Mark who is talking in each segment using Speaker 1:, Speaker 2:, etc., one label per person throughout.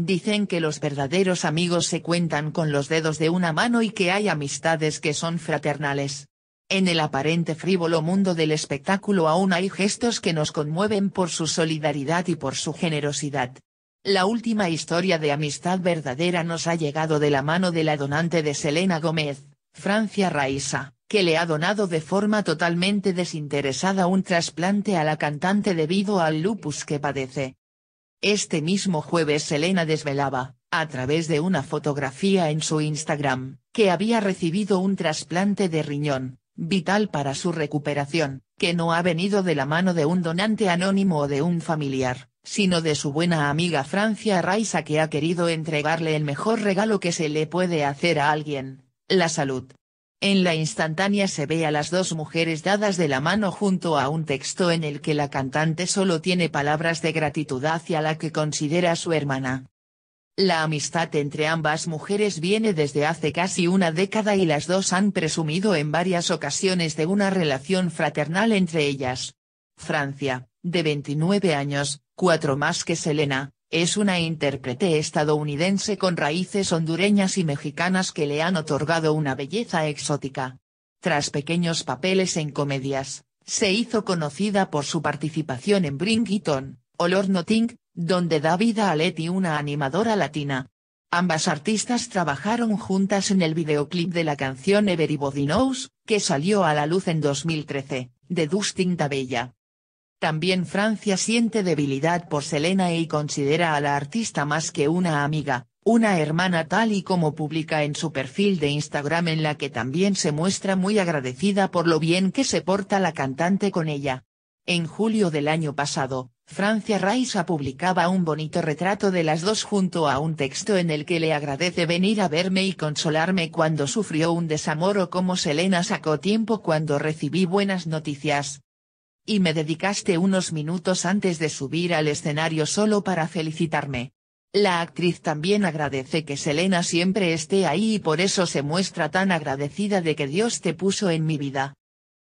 Speaker 1: Dicen que los verdaderos amigos se cuentan con los dedos de una mano y que hay amistades que son fraternales. En el aparente frívolo mundo del espectáculo aún hay gestos que nos conmueven por su solidaridad y por su generosidad. La última historia de amistad verdadera nos ha llegado de la mano de la donante de Selena Gómez, Francia Raísa, que le ha donado de forma totalmente desinteresada un trasplante a la cantante debido al lupus que padece. Este mismo jueves Selena desvelaba, a través de una fotografía en su Instagram, que había recibido un trasplante de riñón, vital para su recuperación, que no ha venido de la mano de un donante anónimo o de un familiar, sino de su buena amiga Francia Raiza que ha querido entregarle el mejor regalo que se le puede hacer a alguien, la salud. En la instantánea se ve a las dos mujeres dadas de la mano junto a un texto en el que la cantante solo tiene palabras de gratitud hacia la que considera su hermana. La amistad entre ambas mujeres viene desde hace casi una década y las dos han presumido en varias ocasiones de una relación fraternal entre ellas. Francia, de 29 años, cuatro más que Selena, es una intérprete estadounidense con raíces hondureñas y mexicanas que le han otorgado una belleza exótica. Tras pequeños papeles en comedias, se hizo conocida por su participación en On, Olor Nothing, donde da vida a Letty una animadora latina. Ambas artistas trabajaron juntas en el videoclip de la canción Everybody Knows, que salió a la luz en 2013, de Dustin Tabella. También Francia siente debilidad por Selena y considera a la artista más que una amiga, una hermana tal y como publica en su perfil de Instagram en la que también se muestra muy agradecida por lo bien que se porta la cantante con ella. En julio del año pasado, Francia Raisa publicaba un bonito retrato de las dos junto a un texto en el que le agradece venir a verme y consolarme cuando sufrió un desamor o como Selena sacó tiempo cuando recibí buenas noticias y me dedicaste unos minutos antes de subir al escenario solo para felicitarme. La actriz también agradece que Selena siempre esté ahí y por eso se muestra tan agradecida de que Dios te puso en mi vida.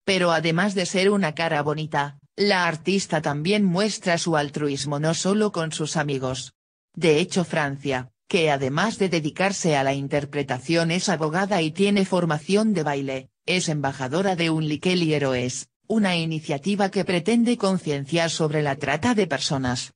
Speaker 1: Pero además de ser una cara bonita, la artista también muestra su altruismo no solo con sus amigos. De hecho Francia, que además de dedicarse a la interpretación es abogada y tiene formación de baile, es embajadora de Un Liquel y Héroes, una iniciativa que pretende concienciar sobre la trata de personas.